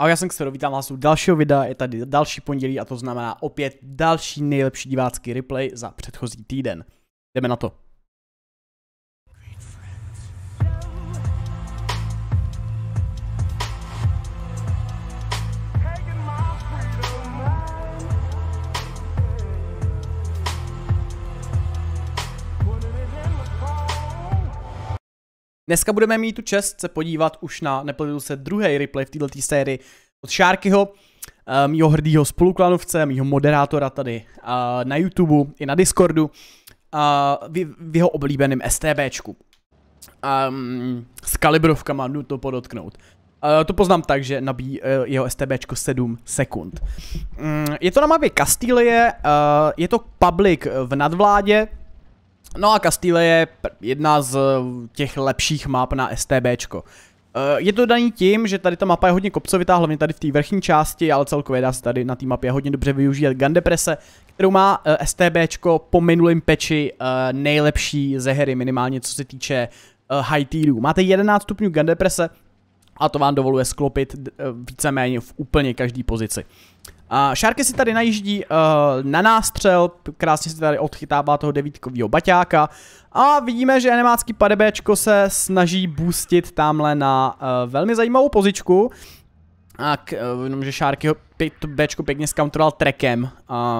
Ahoj, já jsem Xero, vítám vás u dalšího videa, je tady další pondělí a to znamená opět další nejlepší divácký replay za předchozí týden. Jdeme na to. Dneska budeme mít tu čest se podívat už na nepletu se druhý replay v této sérii od Šárkyho, eh, mýho hrdýho spoluklanovce, mýho moderátora tady eh, na YouTube i na Discordu, eh, v, v jeho oblíbeném STBčku. Um, ehm, s kalibrovkama, nutno to podotknout. Uh, to poznám tak, že nabíjí uh, jeho STBčko 7 sekund. Um, je to na mapě Kastilie, uh, je to public v nadvládě, No a Castile je jedna z eh, těch lepších map na STBčko. Eh, je to daný tím, že tady ta mapa je hodně kopcovitá, hlavně tady v té vrchní části, ale celkově dá se tady na té mapě hodně dobře využít Gandeprese, kterou má eh, STBčko po minulém peči nejlepší ze hry, minimálně co se týče high tierů. Máte 11 stupňů Gandeprese a to vám dovoluje sklopit víceméně v úplně každé pozici. A šárky si tady najíždí uh, na nástřel, krásně si tady odchytává toho devítkového baťáka a vidíme, že enemácký padebéčko se snaží boostit tamhle na uh, velmi zajímavou pozičku. A k, uh, eh, jenomže Šárky ho pě, pěkně zkontroloval trekem.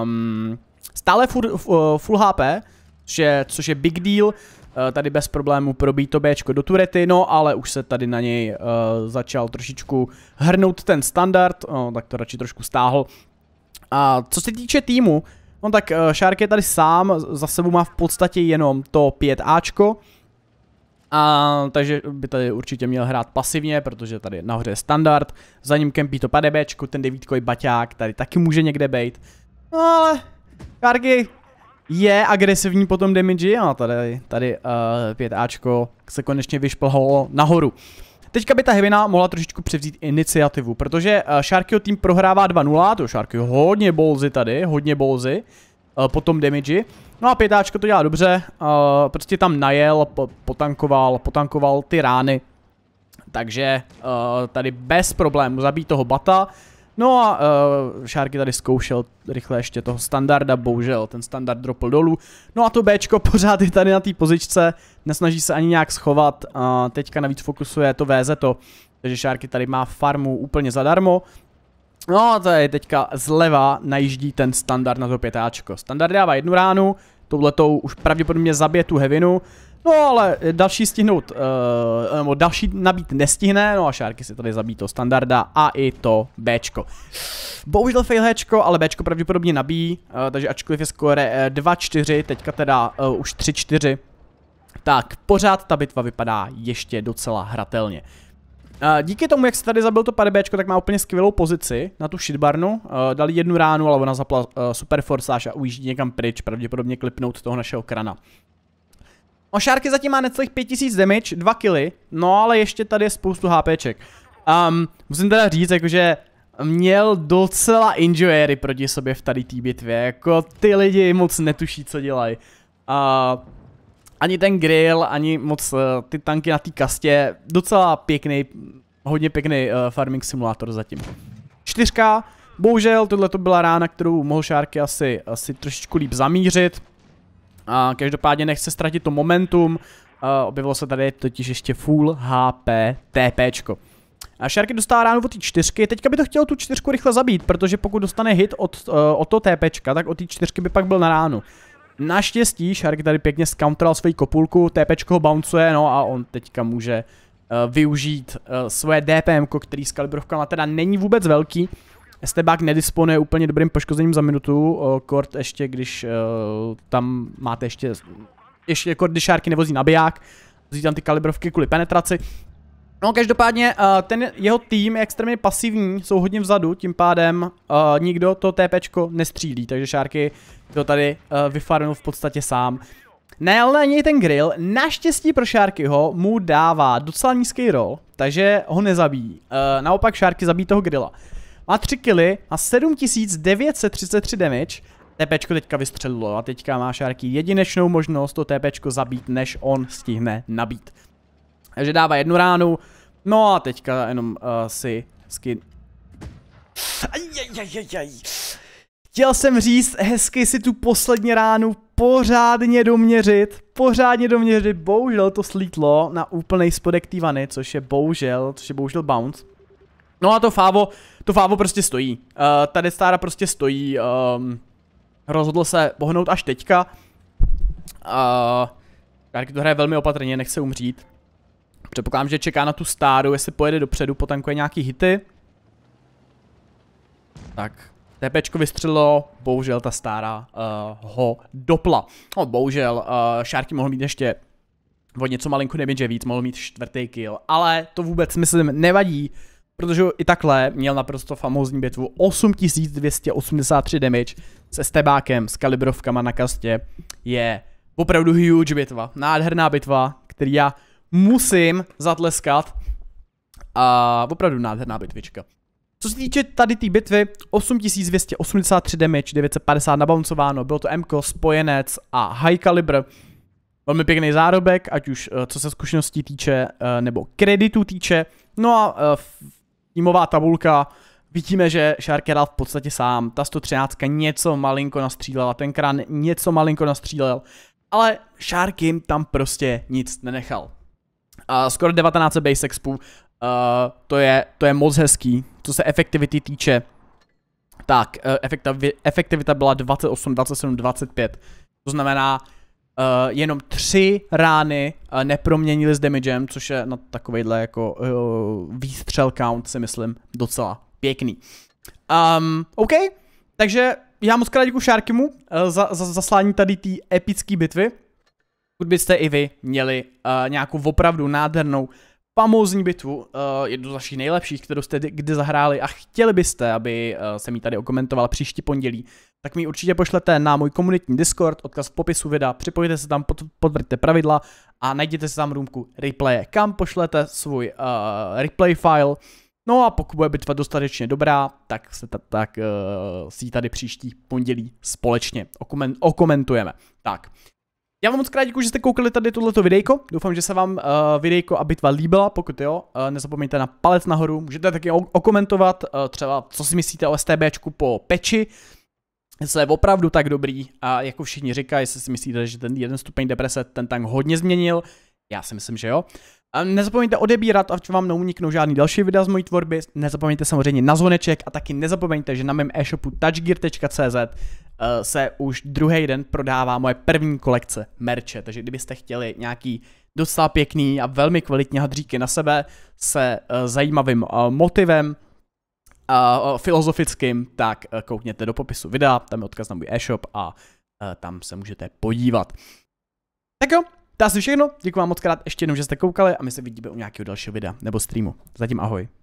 Um, stále full, uh, full HP, což je, což je big deal. Eh, tady bez problému probít to Bčko do turety, no ale už se tady na něj eh, začal trošičku hrnout ten standard, no, tak to radši trošku stáhl. A co se týče týmu, no tak Shark eh, je tady sám, za sebou má v podstatě jenom to 5Ačko, a, takže by tady určitě měl hrát pasivně, protože tady nahoře je standard, za ním kempí to padebečku, ten devítkový baťák, tady taky může někde být. No ale, Kargy, je agresivní potom damage a tady, tady uh, eh, 5Ačko se konečně vyšplhalo nahoru. Teďka by ta Hevina mohla trošičku převzít iniciativu, protože uh, Sharkyho tým prohrává 2-0, to Sharky hodně bolzy tady, hodně bolzy, uh, eh, potom damage. No a pětáčko to dělá dobře, uh, prostě tam najel, po, potankoval, potankoval ty rány. Takže uh, tady bez problému zabít toho bata, No a uh, Šárky tady zkoušel rychle ještě toho standarda, bohužel ten standard dropl dolů. No a to Bčko pořád je tady na té pozičce, nesnaží se ani nějak schovat, uh, teďka navíc fokusuje to VZ, to, takže Šárky tady má farmu úplně zadarmo. No a tady teďka zleva najíždí ten standard na to pětáčko. Standard dává jednu ránu, touhletou už pravděpodobně zabije tu Hevinu, No ale další stihnout, uh, nebo další nabít nestihne, no a Šárky si tady zabíjí to standarda a i to Bčko. Bohužel fail Hčko, ale Bčko pravděpodobně nabíjí, uh, takže ačkoliv je skóre 2-4, eh, teďka teda uh, už 3-4, tak pořád ta bitva vypadá ještě docela hratelně. Díky tomu, jak se tady zabil to pade bčko tak má úplně skvělou pozici na tu shitbarnu. Dali jednu ránu, ale ona zapla super a ujíždí někam pryč, pravděpodobně klipnout toho našeho krana. Ošárky zatím má necelých 5000 damage, 2 killy, no ale ještě tady je spoustu HPček. Um, musím teda říct, jakože měl docela injury proti sobě v tady té bitvě, jako ty lidi moc netuší, co dělají. Uh, ani ten grill, ani moc uh, ty tanky na té kastě, docela pěkný, hodně pěkný uh, farming simulátor zatím. Čtyřka, bohužel tohle to byla rána, kterou mohl Šárky asi, asi trošičku líp zamířit. A každopádně nechce ztratit to momentum, a objevilo se tady totiž ještě full HP TPčko. A Sharky dostává ránu od té čtyřky, teďka by to chtěl tu čtyřku rychle zabít, protože pokud dostane hit od, uh, od to TPčka, tak od té čtyřky by pak byl na ránu. Naštěstí Sharky tady pěkně scounteral svoji kopulku, TPčko ho bouncuje, no a on teďka může uh, využít uh, svoje DPM, který s kalibrovkama teda není vůbec velký, Estebák nedisponuje úplně dobrým poškozením za minutu, kort ještě, když tam máte ještě, ještě kort když šárky nevozí nabiják, vzít tam ty kalibrovky kvůli penetraci. No každopádně ten jeho tým je extrémně pasivní, jsou hodně vzadu, tím pádem nikdo to TPčko nestřílí, takže šárky to tady vyfarnul v podstatě sám. Ne, ale něj ten grill, naštěstí pro šárky, ho mu dává docela nízký roll, takže ho nezabíjí. naopak Šárky zabíjí toho grilla. Má 3 killy a 7933 damage. TPčko teďka vystřelilo a teďka má šárky jedinečnou možnost to TPčko zabít, než on stihne nabít. Takže dává jednu ránu, no a teďka jenom uh, si skin... Ajajajajaj. Chtěl jsem říct, hezky si tu poslední ránu pořádně doměřit, pořádně doměřit, bohužel to slítlo na úplnej spodek té což je bohužel, což je bohužel bounce. No a to Fávo to Fávo prostě stojí. Uh, eh, tady stára prostě stojí. Um, ehm, rozhodl se pohnout až teďka. Uh, eh, Darky to hraje velmi opatrně, nechce umřít. Předpokládám, že čeká na tu stáru, jestli pojede dopředu, potankuje nějaký hity. Tak, TPčko vystřelilo, bohužel ta stára uh, eh, ho dopla. No bohužel, uh, Šárky mohl mít ještě o něco malinko že víc, mohl mít čtvrtý kill, ale to vůbec, myslím, nevadí protože i takhle měl naprosto famózní bitvu 8283 damage se stebákem, s kalibrovkama na kastě. Je opravdu huge bitva, nádherná bitva, který já musím zatleskat. A opravdu nádherná bitvička. Co se týče tady té tý bitvy, 8283 damage, 950 nabouncováno, bylo to MK, spojenec a high caliber. Velmi pěkný zárobek, ať už eh, co se zkušeností týče, eh, nebo kreditu týče. No a v eh, týmová tabulka, vidíme, že Sharky hrál v podstatě sám. Ta 113 něco malinko nastřílela, ten krán něco malinko nastřílel, ale jim tam prostě nic nenechal. A skoro 19 base expů, uh, to, je, to je moc hezký. Co se efektivity týče, tak uh, efektivita byla 28, 27, 25. To znamená, Uh, jenom tři rány uh, eh, neproměnili s damagem, což je na takovejhle jako uh, výstřel count si myslím docela pěkný. Um, OK, takže já moc krát děkuji Šárkimu uh, za, za zaslání tady té epické bitvy. Pokud byste i vy měli uh, nějakou opravdu nádhernou famózní bitvu, uh, jednu z vašich nejlepších, kterou jste kdy zahráli a chtěli byste, aby uh, se mi tady okomentoval příští pondělí, tak mi určitě pošlete na můj komunitní Discord, odkaz v popisu videa, připojte se tam, potvrďte pravidla a najděte si tam růmku replaye, kam pošlete svůj uh, replay file. No a pokud bude bitva dostatečně dobrá, tak se tak uh, si tady příští pondělí společně okomen- okomentujeme. Tak, já vám moc krát děkuji, že jste koukali tady tohleto videjko. Doufám, že se vám uh, videjko a bitva líbila. Pokud jo, uh, nezapomeňte na palec nahoru. Můžete taky okomentovat uh, třeba, co si myslíte o STBčku po peči. Jestli je opravdu tak dobrý a jako všichni říkají, jestli si myslíte, že ten jeden stupeň deprese ten tank hodně změnil. Já si myslím, že jo. A nezapomeňte odebírat, ať vám neuniknou žádný další videa z mojí tvorby. Nezapomeňte samozřejmě na zvoneček a taky nezapomeňte, že na mém e-shopu touchgear.cz Eh, se už druhý den prodává moje první kolekce merče, takže kdybyste chtěli nějaký docela pěkný a velmi kvalitní hadříky na sebe se eh, zajímavým eh, motivem, filozofickým, tak koukněte do popisu videa, tam je odkaz na můj e-shop a tam se můžete podívat. Tak jo, to asi všechno, děkuji vám moc krát ještě jednou, že jste koukali a my se vidíme u nějakého dalšího videa nebo streamu. Zatím ahoj.